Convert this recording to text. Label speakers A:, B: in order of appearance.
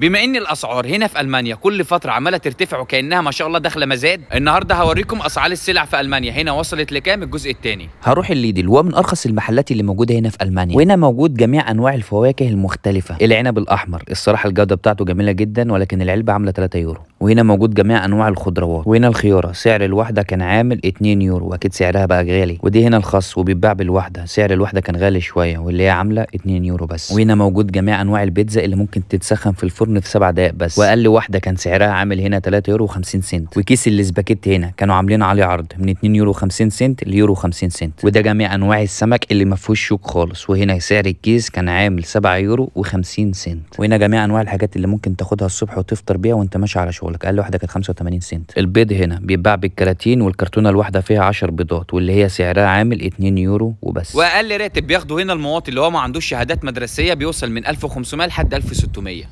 A: بما ان الاسعار هنا في المانيا كل فتره عماله ترتفع وكانها ما شاء الله داخله مزاد النهارده هوريكم اسعار السلع في المانيا هنا وصلت لكام الجزء الثاني
B: هروح الليدل وهو من ارخص المحلات اللي موجوده هنا في المانيا وهنا موجود جميع انواع الفواكه المختلفه العنب الاحمر الصراحه الجوده بتاعته جميله جدا ولكن العلبه عامله 3 يورو وهنا موجود جميع انواع الخضروات وهنا الخياره سعر الواحده كان عامل 2 يورو واكيد سعرها بقى غالي ودي هنا الخاص وبيتباع بالواحده سعر الواحده كان غالي شويه واللي هي عامله 2 يورو بس وهنا موجود جميع انواع البيتزا اللي ممكن تتسخن في الفرن في 7 دقائق بس واقل واحده كان سعرها عامل هنا 3 يورو 50 سنت وكيس الاسباجيتي هنا كانوا عاملين عليه عرض من 2 يورو 50 سنت ليورو 50 سنت وده جميع انواع السمك اللي ما فيهوش شوك خالص وهنا سعر الكيس كان عامل 7 يورو و50 سنت وهنا جميع انواع الحاجات اللي ممكن تاخدها الصبح وتفطر بيها وانت ماشي على شغل بقول لك اقل واحده كانت 85 سنت البيض هنا بيتباع بالكراتين والكرتونه الواحده فيها 10 بيضات واللي هي سعرها عامل 2 يورو وبس واقل
A: راتب بياخده هنا المواطن اللي هو ما عندوش شهادات مدرسيه بيوصل من 1500 لحد 1600